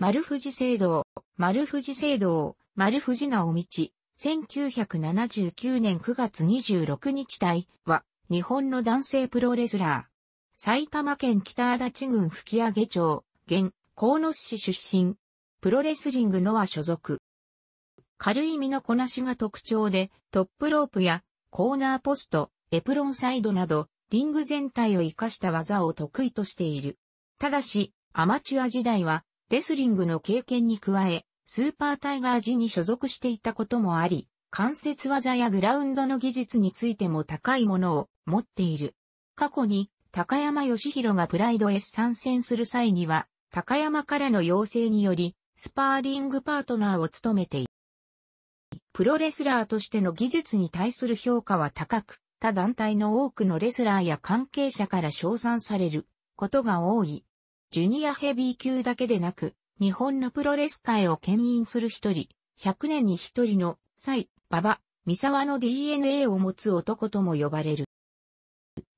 丸藤聖堂、丸藤聖堂、丸藤直道、1979年9月26日台は、日本の男性プロレスラー。埼玉県北足立郡吹上町、現、高野市出身。プロレスリングのは所属。軽い身のこなしが特徴で、トップロープやコーナーポスト、エプロンサイドなど、リング全体を活かした技を得意としている。ただし、アマチュア時代はレスリングの経験に加え、スーパータイガー時に所属していたこともあり、関節技やグラウンドの技術についても高いものを持っている。過去に高山義弘がプライド S 参戦する際には、高山からの要請により、スパーリングパートナーを務めている。プロレスラーとしての技術に対する評価は高く、他団体の多くのレスラーや関係者から称賛されることが多い。ジュニアヘビー級だけでなく、日本のプロレス界を牽引する一人、100年に一人の、サイ、ババ、ミサワの DNA を持つ男とも呼ばれる。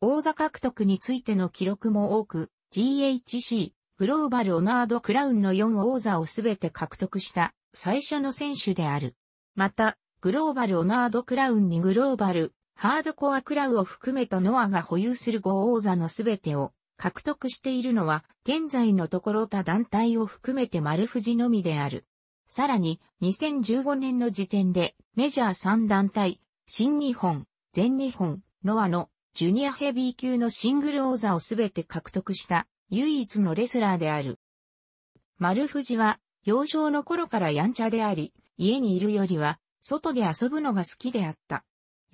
王座獲得についての記録も多く、GHC、グローバルオナードクラウンの4王座をすべて獲得した最初の選手である。また、グローバルオナードクラウンにグローバル、ハードコアクラウを含めたノアが保有する5王座のすべてを獲得しているのは、現在のところ他団体を含めて丸富士のみである。さらに、2015年の時点で、メジャー3団体、新日本、全日本、ノアの、ジュニアヘビー級のシングル王座をすべて獲得した、唯一のレスラーである。丸富士は、幼少の頃からやんちゃであり、家にいるよりは、外で遊ぶのが好きであった。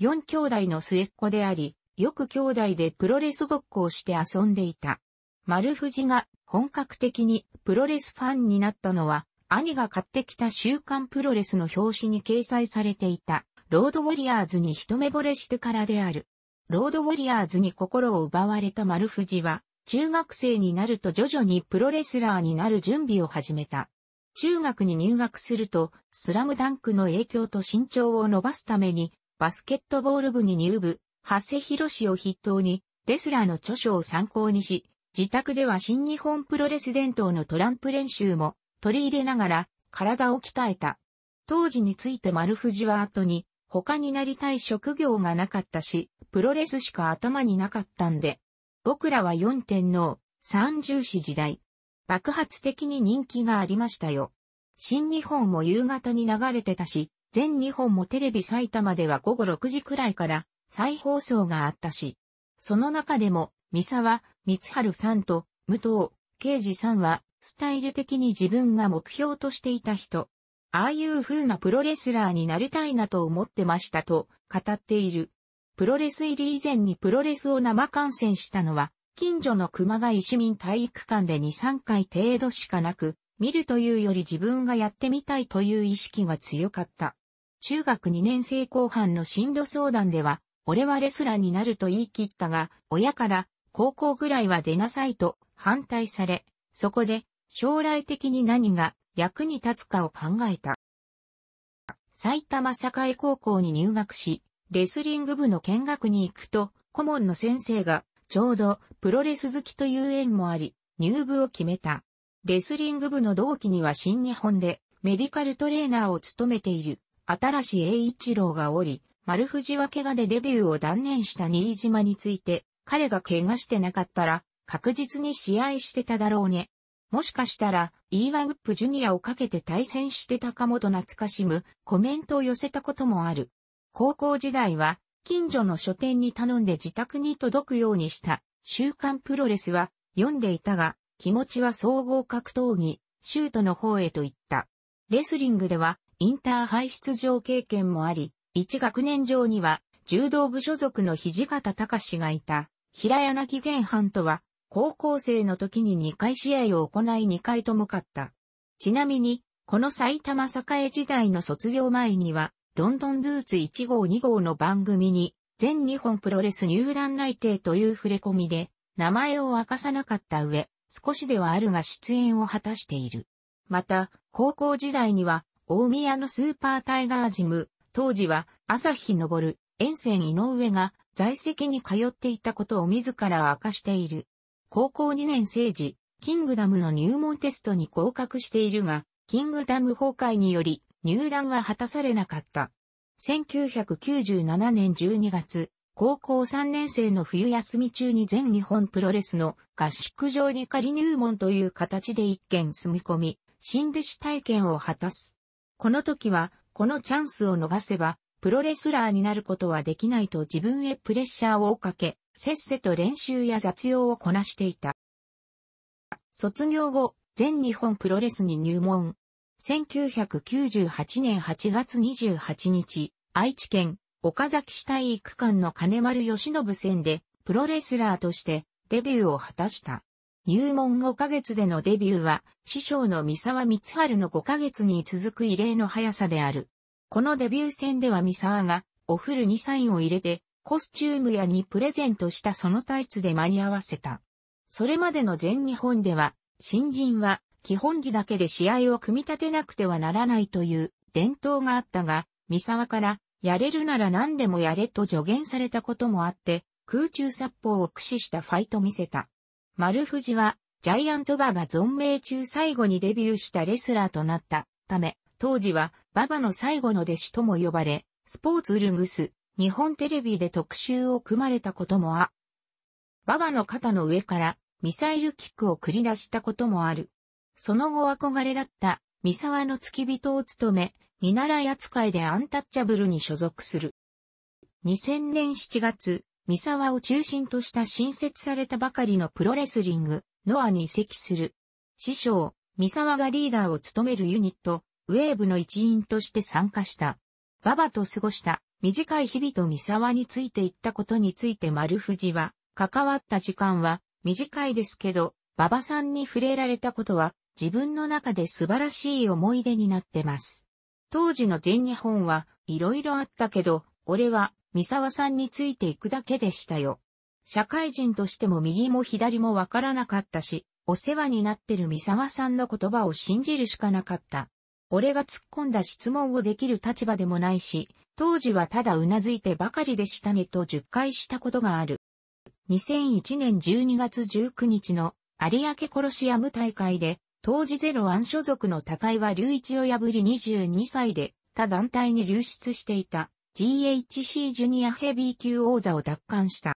4兄弟の末っ子であり、よく兄弟でプロレスごっこをして遊んでいた。丸藤が本格的にプロレスファンになったのは、兄が買ってきた週刊プロレスの表紙に掲載されていた、ロードウォリアーズに一目惚れしてからである。ロードウォリアーズに心を奪われた丸藤は、中学生になると徐々にプロレスラーになる準備を始めた。中学に入学すると、スラムダンクの影響と身長を伸ばすために、バスケットボール部に入部、長谷博士を筆頭に、レスラーの著書を参考にし、自宅では新日本プロレス伝統のトランプ練習も取り入れながら体を鍛えた。当時について丸藤は後に他になりたい職業がなかったし、プロレスしか頭になかったんで。僕らは四天王、三重士時代。爆発的に人気がありましたよ。新日本も夕方に流れてたし、全日本もテレビ埼玉では午後6時くらいから再放送があったし、その中でも、三沢、光春さんと、武藤、刑事さんは、スタイル的に自分が目標としていた人。ああいう風なプロレスラーになりたいなと思ってましたと語っている。プロレス入り以前にプロレスを生観戦したのは、近所の熊谷市民体育館で2、3回程度しかなく、見るというより自分がやってみたいという意識が強かった。中学2年生後半の進路相談では、俺はレスラーになると言い切ったが、親から高校ぐらいは出なさいと反対され、そこで将来的に何が役に立つかを考えた。埼玉栄高校に入学し、レスリング部の見学に行くと、顧問の先生がちょうどプロレス好きという縁もあり、入部を決めた。レスリング部の同期には新日本でメディカルトレーナーを務めている新しい栄一郎がおり、丸藤は怪我でデビューを断念した新島について、彼が怪我してなかったら、確実に試合してただろうね。もしかしたら、イーワンップジュニアをかけて対戦してたかもと懐かしむコメントを寄せたこともある。高校時代は、近所の書店に頼んで自宅に届くようにした、週刊プロレスは読んでいたが、気持ちは総合格闘技、シュートの方へと行った。レスリングでは、インターハイ出場経験もあり、一学年上には、柔道部所属の土方隆がいた、平柳玄藩とは、高校生の時に2回試合を行い2回とも勝った。ちなみに、この埼玉栄時代の卒業前には、ロンドンブーツ1号2号の番組に、全日本プロレス入団内定という触れ込みで、名前を明かさなかった上、少しではあるが出演を果たしている。また、高校時代には、大宮のスーパータイガージム、当時は朝日昇、沿線井上が在籍に通っていたことを自ら明かしている。高校2年生時、キングダムの入門テストに合格しているが、キングダム崩壊により入団は果たされなかった。1997年12月、高校3年生の冬休み中に全日本プロレスの合宿場に仮入門という形で一軒住み込み、新弟子体験を果たす。この時はこのチャンスを逃せば、プロレスラーになることはできないと自分へプレッシャーをかけ、せっせと練習や雑用をこなしていた。卒業後、全日本プロレスに入門。1998年8月28日、愛知県岡崎市体育館の金丸義信戦でプロレスラーとしてデビューを果たした。入門5ヶ月でのデビューは、師匠の三沢光春の5ヶ月に続く異例の速さである。このデビュー戦では三沢が、おフルにサインを入れて、コスチューム屋にプレゼントしたそのタイツで間に合わせた。それまでの全日本では、新人は、基本技だけで試合を組み立てなくてはならないという伝統があったが、三沢から、やれるなら何でもやれと助言されたこともあって、空中殺法を駆使したファイト見せた。丸藤は、ジャイアントババ存命中最後にデビューしたレスラーとなったため、当時はババの最後の弟子とも呼ばれ、スポーツルングス、日本テレビで特集を組まれたこともあ。ババの肩の上からミサイルキックを繰り出したこともある。その後憧れだった三沢の付き人を務め、見習い扱いでアンタッチャブルに所属する。2000年7月、三沢を中心とした新設されたばかりのプロレスリング、ノアに移籍する。師匠、三沢がリーダーを務めるユニット、ウェーブの一員として参加した。ババと過ごした短い日々と三沢についていったことについて丸藤は、関わった時間は短いですけど、馬場さんに触れられたことは自分の中で素晴らしい思い出になってます。当時の全日本はいろいろあったけど、俺は三沢さんについていくだけでしたよ。社会人としても右も左もわからなかったし、お世話になってる三沢さんの言葉を信じるしかなかった。俺が突っ込んだ質問をできる立場でもないし、当時はただうなずいてばかりでしたねと10回したことがある。2001年12月19日の有明コロシアム大会で、当時ゼロワン所属の高井は隆一を破り22歳で他団体に流出していた。GHC ジュニアヘビー級王座を奪還した。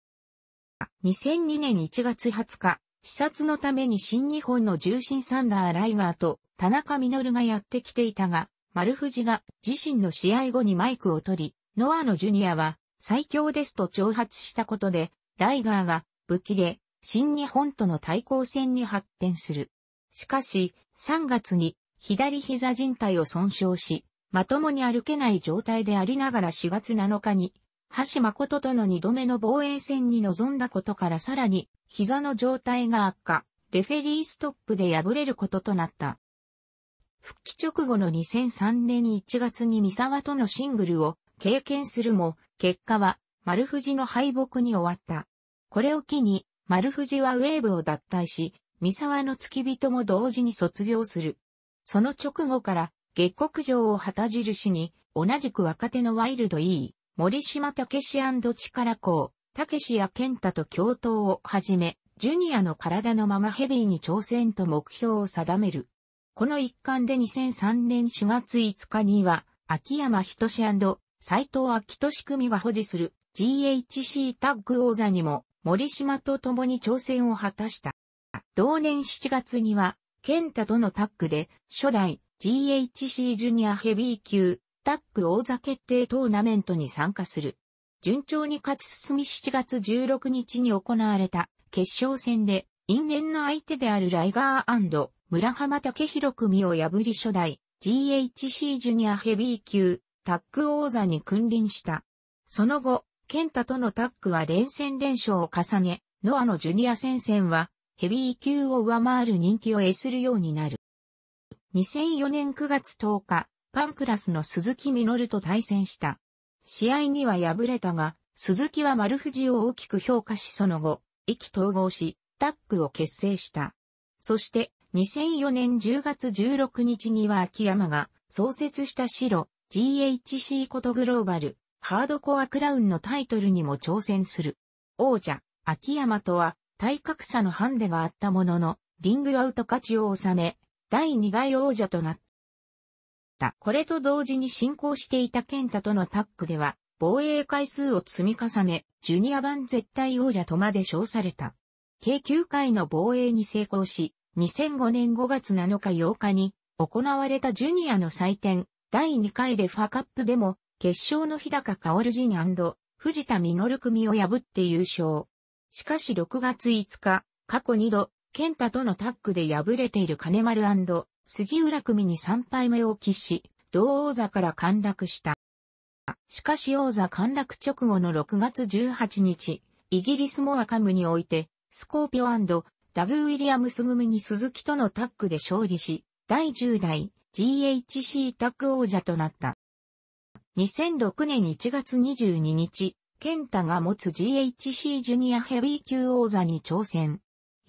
2002年1月20日、視察のために新日本の重心サンダー・ライガーと田中稔がやってきていたが、丸藤が自身の試合後にマイクを取り、ノアのジュニアは最強ですと挑発したことで、ライガーが武器で新日本との対抗戦に発展する。しかし、3月に左膝靭帯を損傷し、まともに歩けない状態でありながら4月7日に、橋誠との2度目の防衛戦に臨んだことからさらに、膝の状態が悪化、レフェリーストップで敗れることとなった。復帰直後の2003年1月に三沢とのシングルを経験するも、結果は丸藤の敗北に終わった。これを機に、丸藤はウェーブを脱退し、三沢の付き人も同時に卒業する。その直後から下国城を旗印に、同じく若手のワイルド E、森島武志力校、武志や健太と共闘をはじめ、ジュニアの体のままヘビーに挑戦と目標を定める。この一環で2003年4月5日には、秋山仁志斎藤明俊組が保持する GHC タッグ王座にも森島と共に挑戦を果たした。同年7月には、健太とのタッグで初代 GHC ジュニアヘビー級、タッグ王座決定トーナメントに参加する。順調に勝ち進み7月16日に行われた決勝戦で、因縁の相手であるライガー村浜武博組を破り初代 GHC ジュニアヘビー級タッグ王座に君臨した。その後、ケンタとのタッグは連戦連勝を重ね、ノアのジュニア戦線はヘビー級を上回る人気を得するようになる。2004年9月10日、パンクラスの鈴木みのると対戦した。試合には敗れたが、鈴木は丸藤を大きく評価しその後、意気統合し、タッグを結成した。そして、2004年10月16日には秋山が創設した白 GHC ことグローバルハードコアクラウンのタイトルにも挑戦する。王者秋山とは体格差のハンデがあったもののリングアウト勝ちを収め第2代王者となった。これと同時に進行していた健太とのタッグでは、防衛回数を積み重ね、ジュニア版絶対王者とまで称された。計9回の防衛に成功し、2005年5月7日8日に行われたジュニアの祭典、第2回レファカップでも、決勝の日高薫陣藤田実組を破って優勝。しかし6月5日、過去2度、ケンタとのタッグで敗れている金丸杉浦組に3敗目を喫し、同王座から陥落した。しかし王座陥落直後の6月18日、イギリスモアカムにおいて、スコーピオダグ・ウィリアムス組に鈴木とのタッグで勝利し、第10代 GHC タッグ王者となった。2006年1月22日、ケンタが持つ GHC ジュニアヘビー級王座に挑戦。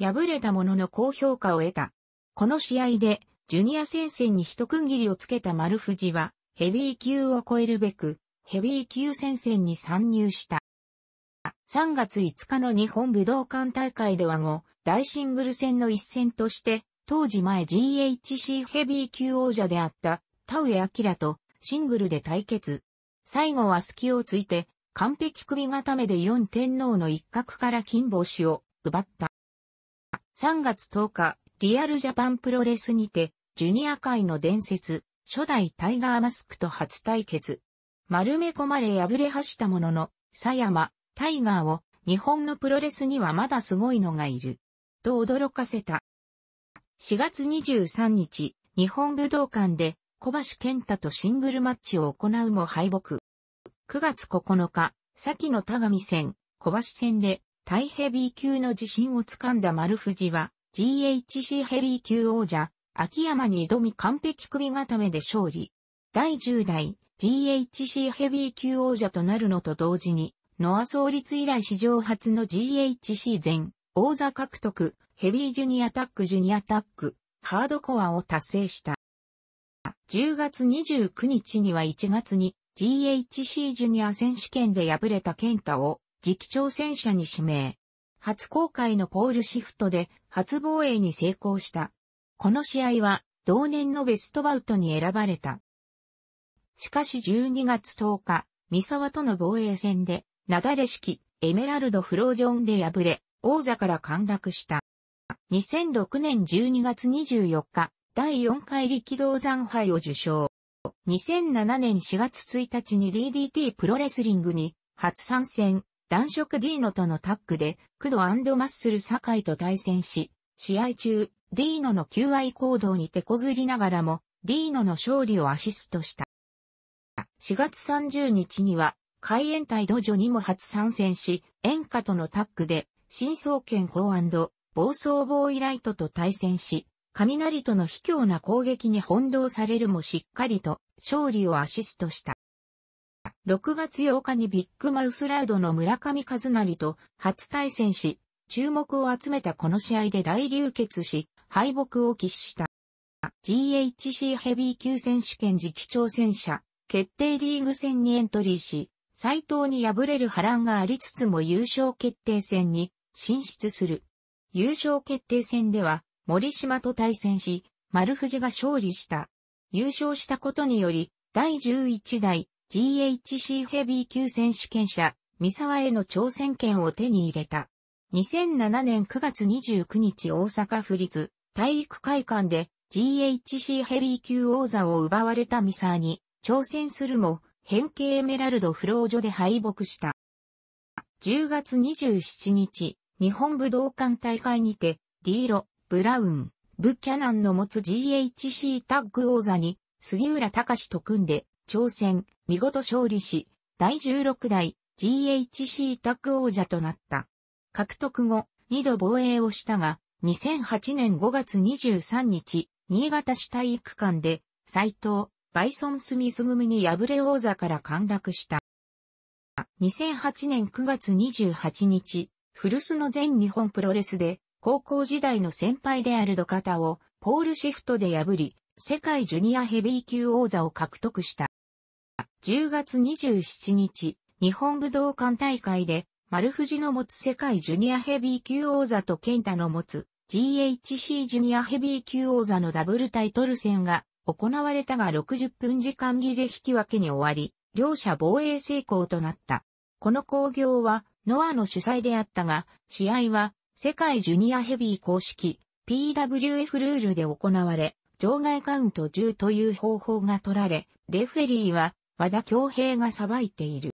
敗れたものの高評価を得た。この試合で、ジュニア戦線に一区切りをつけた丸藤は、ヘビー級を超えるべく、ヘビー級戦線に参入した。3月5日の日本武道館大会では後、大シングル戦の一戦として、当時前 GHC ヘビー級王者であった、田上明とシングルで対決。最後は隙をついて、完璧首固めで4天皇の一角から金星を奪った。3月10日、リアルジャパンプロレスにて、ジュニア界の伝説、初代タイガーマスクと初対決。丸め込まれ破れはしたものの、佐山、タイガーを、日本のプロレスにはまだすごいのがいる。と驚かせた。4月23日、日本武道館で、小橋健太とシングルマッチを行うも敗北。9月9日、先の田上戦、小橋戦で、大ヘビー級の自信をつかんだ丸藤は、GHC ヘビー級王者、秋山に挑み完璧首固めで勝利。第10代 GHC ヘビー級王者となるのと同時に、ノア創立以来史上初の GHC 全王座獲得、ヘビージュニアタックジュニアタック、ハードコアを達成した。10月29日には1月に GHC ジュニア選手権で敗れたケンタを次期挑戦者に指名。初公開のポールシフトで初防衛に成功した。この試合は同年のベストバウトに選ばれた。しかし12月10日、三沢との防衛戦で、なだれ式エメラルドフロージョンで敗れ、王座から陥落した。2006年12月24日、第4回力道山杯を受賞。2007年4月1日に DDT プロレスリングに初参戦。男色ディーノとのタッグで、クドマッスル酒井と対戦し、試合中、ディーノの求愛行動に手こずりながらも、ディーノの勝利をアシストした。4月30日には、海援隊ドジョにも初参戦し、演歌とのタッグで、真相剣法暴走ボーイライトと対戦し、雷との卑怯な攻撃に翻弄されるもしっかりと勝利をアシストした。6月8日にビッグマウスラウドの村上和成と初対戦し、注目を集めたこの試合で大流血し、敗北を喫した。GHC ヘビー級選手権次期挑戦者、決定リーグ戦にエントリーし、斎藤に敗れる波乱がありつつも優勝決定戦に進出する。優勝決定戦では森島と対戦し、丸藤が勝利した。優勝したことにより、第11代 GHC ヘビー級選手権者、三沢への挑戦権を手に入れた。2007年9月29日大阪府立体育会館で GHC ヘビー級王座を奪われた三沢に挑戦するも変形エメラルドフロージョで敗北した。10月27日、日本武道館大会にてディーロ、ブラウン、ブキャナンの持つ GHC タッグ王座に杉浦隆と組んで挑戦、見事勝利し、第16代 GHC タ王者となった。獲得後、2度防衛をしたが、2008年5月23日、新潟市体育館で、斎藤、バイソン・スミス組に敗れ王座から陥落した。2008年9月28日、古巣の全日本プロレスで、高校時代の先輩であるドカタを、ポールシフトで破り、世界ジュニアヘビー級王座を獲得した。10月27日、日本武道館大会で、丸藤の持つ世界ジュニアヘビー級王座と健太の持つ GHC ジュニアヘビー級王座のダブルタイトル戦が行われたが60分時間切れ引き分けに終わり、両者防衛成功となった。この興行は、ノアの主催であったが、試合は、世界ジュニアヘビー公式、PWF ルールで行われ、場外カウント10という方法が取られ、レフェリーは、和田京平が裁いている。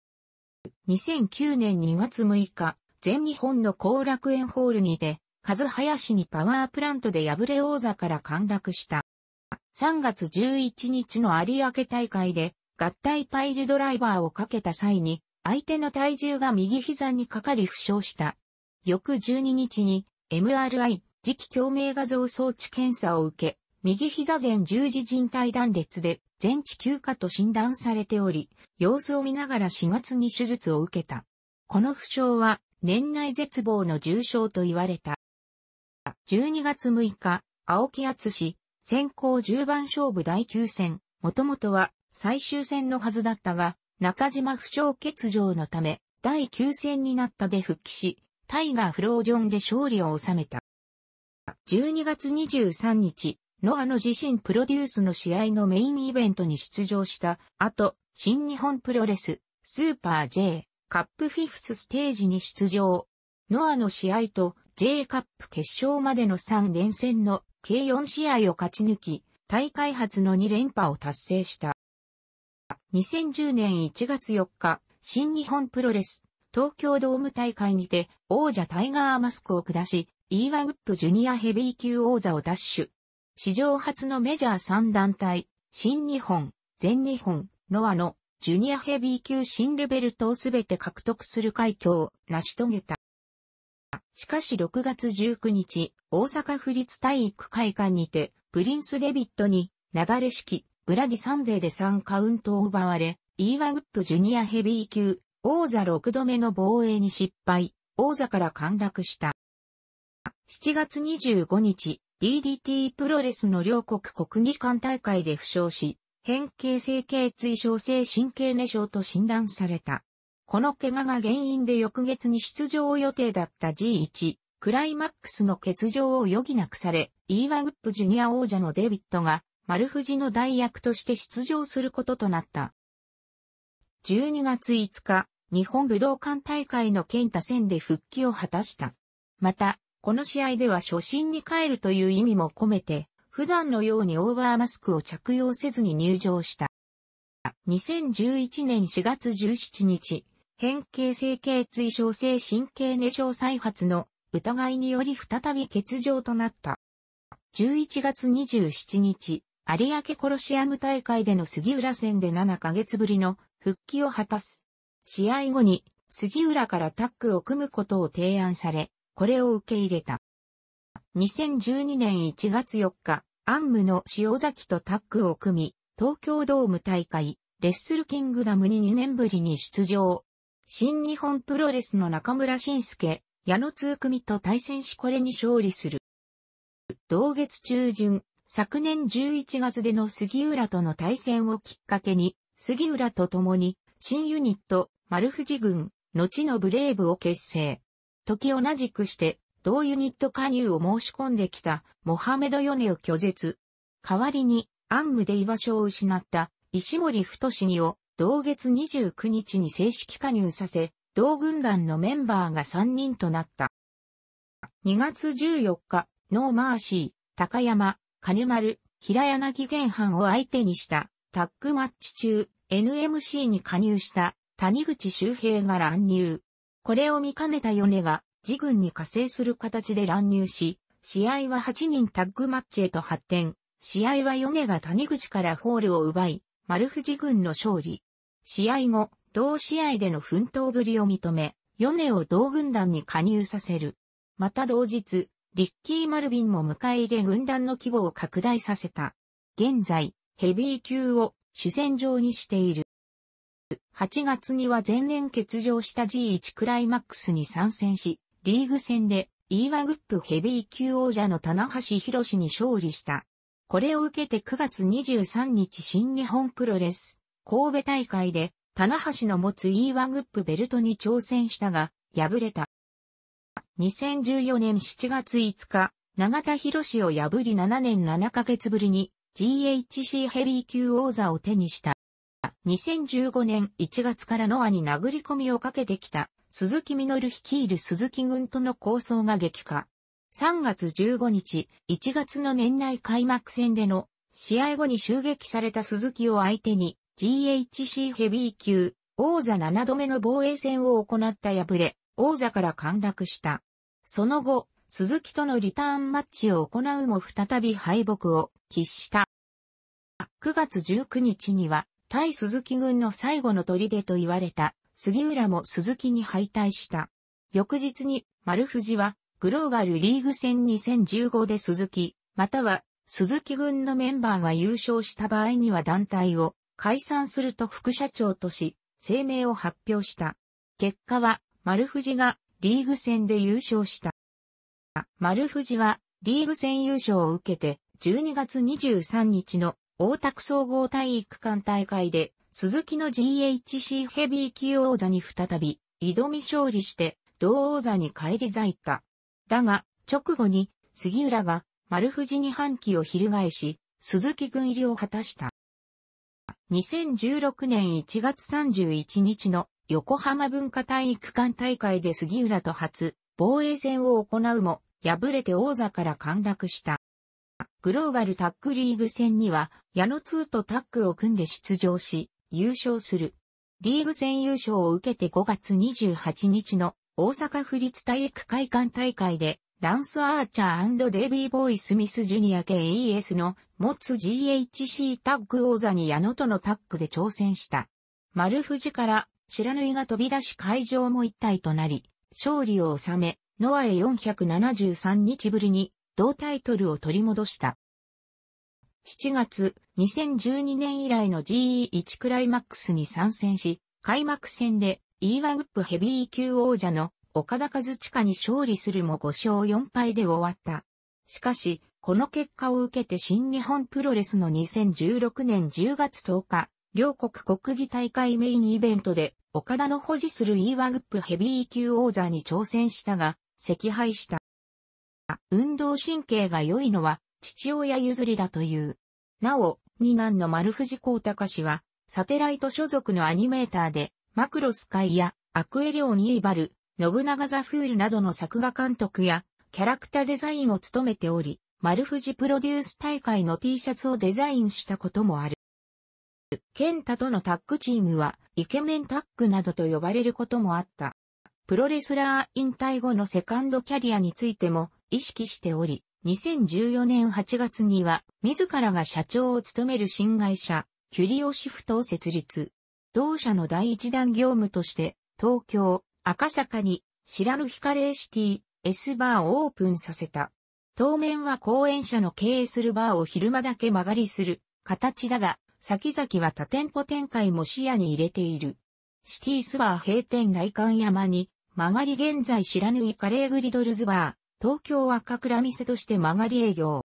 2009年2月6日、全日本の後楽園ホールにて、和林にパワープラントで敗れ王座から陥落した。3月11日の有明大会で、合体パイルドライバーをかけた際に、相手の体重が右膝にかかり負傷した。翌12日に、MRI、磁気共鳴画像装置検査を受け、右膝前十字靭帯断裂で全治休暇と診断されており、様子を見ながら4月に手術を受けた。この負傷は年内絶望の重症と言われた。12月6日、青木厚氏、先行10番勝負第9戦、もともとは最終戦のはずだったが、中島負傷欠場のため、第9戦になったで復帰し、タイガーフロージョンで勝利を収めた。12月23日、ノアの自身プロデュースの試合のメインイベントに出場した後、新日本プロレス、スーパー J、カップフィフスステージに出場。ノアの試合と J カップ決勝までの3連戦の計4試合を勝ち抜き、大会初の2連覇を達成した。2010年1月4日、新日本プロレス、東京ドーム大会にて王者タイガーマスクを下し、イーワグップジュニアヘビー級王座を奪取。史上初のメジャー3団体、新日本、全日本、ノアのジュニアヘビー級新ルベルトをすべて獲得する快挙を成し遂げた。しかし6月19日、大阪府立体育会館にて、プリンス・デビットに、流れ式、ブラディサンデーで3カウントを奪われ、イーワップジュニアヘビー級、王座6度目の防衛に失敗、王座から陥落した。7月25日、DDT プロレスの両国国技館大会で負傷し、変形性頸椎症性神経根症と診断された。この怪我が原因で翌月に出場予定だった G1、クライマックスの欠場を余儀なくされ、イーワウップジュニア王者のデビットが、丸藤の代役として出場することとなった。12月5日、日本武道館大会の剣太戦で復帰を果たした。また、この試合では初心に帰るという意味も込めて、普段のようにオーバーマスクを着用せずに入場した。2011年4月17日、変形性頸椎症性神経熱症再発の疑いにより再び欠場となった。11月27日、有明コロシアム大会での杉浦戦で7ヶ月ぶりの復帰を果たす。試合後に杉浦からタッグを組むことを提案され、これを受け入れた。2012年1月4日、アンムの塩崎とタッグを組み、東京ドーム大会、レッスルキングダムに2年ぶりに出場。新日本プロレスの中村晋介、矢野通組と対戦しこれに勝利する。同月中旬、昨年11月での杉浦との対戦をきっかけに、杉浦と共に、新ユニット、丸藤軍、後のブレイブを結成。時同じくして、同ユニット加入を申し込んできたモハメド・ヨネを拒絶。代わりに、アンムで居場所を失った石森太志にを同月29日に正式加入させ、同軍団のメンバーが3人となった。2月14日、ノーマーシー、高山、金丸、平柳玄藩を相手にしたタッグマッチ中、NMC に加入した谷口周平が乱入。これを見かねたヨネが、自軍に加勢する形で乱入し、試合は8人タッグマッチへと発展。試合はヨネが谷口からホールを奪い、丸藤軍の勝利。試合後、同試合での奮闘ぶりを認め、ヨネを同軍団に加入させる。また同日、リッキー・マルビンも迎え入れ軍団の規模を拡大させた。現在、ヘビー級を主戦場にしている。8月には前年欠場した G1 クライマックスに参戦し、リーグ戦で E1 グップヘビー級王者の棚橋博に勝利した。これを受けて9月23日新日本プロレス、神戸大会で、棚橋の持つ E1 グップベルトに挑戦したが、敗れた。2014年7月5日、永田博士を破り7年7ヶ月ぶりに GHC ヘビー級王座を手にした。2015年1月からノアに殴り込みをかけてきた鈴木実率いる鈴木軍との構想が激化。3月15日、1月の年内開幕戦での試合後に襲撃された鈴木を相手に GHC ヘビー級王座7度目の防衛戦を行った敗れ、王座から陥落した。その後、鈴木とのリターンマッチを行うも再び敗北を喫した。9月19日には対鈴木軍の最後の砦と言われた杉浦も鈴木に敗退した。翌日に丸藤はグローバルリーグ戦2015で鈴木、または鈴木軍のメンバーが優勝した場合には団体を解散すると副社長とし声明を発表した。結果は丸藤がリーグ戦で優勝した。丸藤はリーグ戦優勝を受けて12月23日の大田区総合体育館大会で、鈴木の GHC ヘビー級王座に再び、挑み勝利して、同王座に返り咲いた。だが、直後に、杉浦が、丸藤に反旗を翻し、鈴木軍入りを果たした。2016年1月31日の横浜文化体育館大会で杉浦と初防衛戦を行うも、敗れて王座から陥落した。グローバルタッグリーグ戦には、矢野2とタッグを組んで出場し、優勝する。リーグ戦優勝を受けて5月28日の大阪府立体育会館大会で、ランス・アーチャーデビー・ボーイ・スミス・ジュニア KES の持つ GHC タッグ王座に矢野とのタッグで挑戦した。丸藤から白縫いが飛び出し会場も一体となり、勝利を収め、ノアへ473日ぶりに同タイトルを取り戻した。7月、2012年以来の GE1 クライマックスに参戦し、開幕戦で E1 グップヘビー級王者の岡田和親に勝利するも5勝4敗で終わった。しかし、この結果を受けて新日本プロレスの2016年10月10日、両国国技大会メインイベントで、岡田の保持する E1 グップヘビー級王座に挑戦したが、赤敗した。運動神経が良いのは父親譲りだという。なお、二男の丸藤孝隆氏は、サテライト所属のアニメーターで、マクロスイやアクエリオニーバル、信長ザフールなどの作画監督やキャラクターデザインを務めており、丸藤プロデュース大会の T シャツをデザインしたこともある。ケンタとのタッグチームはイケメンタッグなどと呼ばれることもあった。プロレスラー引退後のセカンドキャリアについても意識しており、2014年8月には、自らが社長を務める新会社、キュリオシフトを設立。同社の第一弾業務として、東京、赤坂に、知らぬヒカレーシティ、S バーをオープンさせた。当面は公演者の経営するバーを昼間だけ曲がりする形だが、先々は多店舗展開も視野に入れている。シティスバー閉店外観山に、曲がり現在知らぬイカレーグリドルズバー、東京赤倉店として曲がり営業。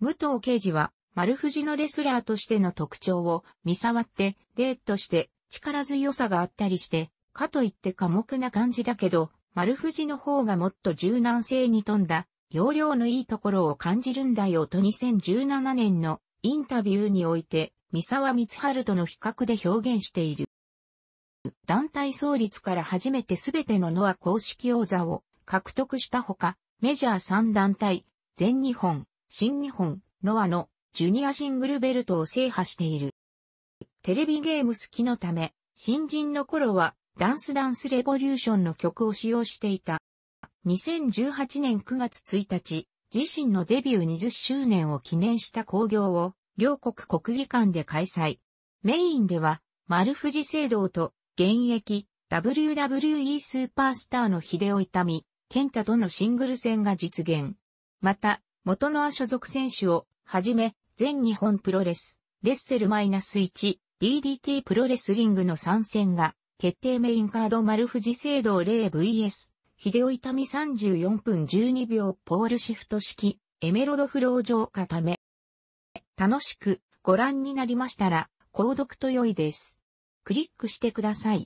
武藤刑事は、丸藤のレスラーとしての特徴を見触って、デートして力強さがあったりして、かといって寡黙な感じだけど、丸藤の方がもっと柔軟性に富んだ、容量のいいところを感じるんだよと2017年のインタビューにおいて、三沢光春との比較で表現している。団体創立から初めてすべてのノア公式王座を獲得したほか、メジャー3団体、全日本、新日本、ノアのジュニアシングルベルトを制覇している。テレビゲーム好きのため、新人の頃はダンスダンスレボリューションの曲を使用していた。2018年9月1日、自身のデビュー20周年を記念した興行を両国国技館で開催。メインでは、丸藤聖堂と現役 WWE スーパースターの秀尾痛み、ケンタとのシングル戦が実現。また、元のア所属選手をはじめ、全日本プロレス、レッセルマイナス1、DDT プロレスリングの参戦が、決定メインカード丸富士聖堂 0VS、秀オ痛み34分12秒ポールシフト式、エメロドフロー上固め。楽しくご覧になりましたら、購読と良いです。クリックしてください。